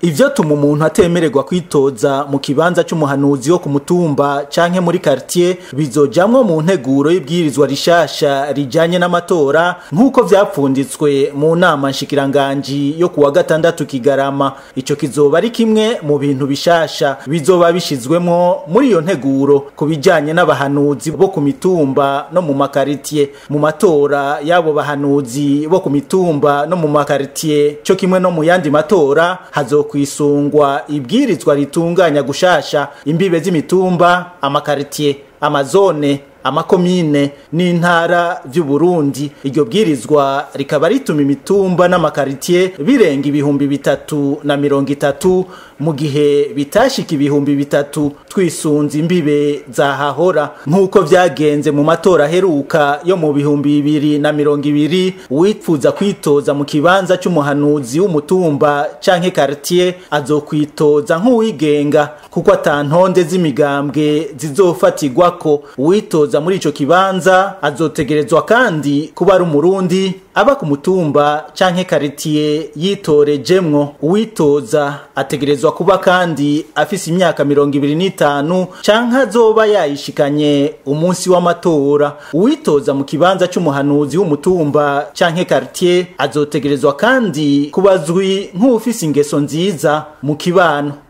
ibyatuma umuntu atemererwa kwitoza mu kibanza cy'umuhanuzi wo ku mutumba canke muri quartier bizojamwo mu nteguro y'ibwirizwa rishasha rijanye n'amatora nk'uko vyapfunditswe mu nama nshikiranganji yo kuwa gatandatu kigarama ico kizoba ari kimwe mu bintu bishasha bizoba bishizwemwo muri iyo nteguro ku bijanye n'abahanuzi bo ku mitumba no mu makaritiye mu matora y'abo bahanuzi bo ku mitumba no mu makaritiye cyo kimwe no mu yandi matora hazo kwisungwa ibwirizwa ritunganya gushasha imbibe z'imitumba amakaritie, amazone amakomine n'intara by'uburundi iryo bwirizwa rikaba rituma imitumba n'amakaritiye birenga ibihumbi bitatu na mirongo itatu mu gihe bitashika ibihumbi bitatu twisunze imbibe zahahora nk'uko byagenze mu matora aheruka yo mu bihumbi bibiri na mirongo ibiri uwipfuza kwitoza mu kibanza cy'umuhanuzi w'umutumba canke karitiye azokwitoza nk'uwigenga kuko atantonde z'imigambwe zizofatirwako uwitoza azoza muri ico kibanza azotegerezwa kandi kuba ari umurundi aba ku mutumba canke karitiye yitorejemwo uwitoza ategerezwa kuba kandi afise imyaka mirongo ibiri n'itanu canke azoba yayishikanye umunsi w'amatora uwitoza mu kibanza c'umuhanuzi w'umutumba canke karitiye azotegerezwa kandi kuba azwi nk'uwufise ingeso nziza mu kibano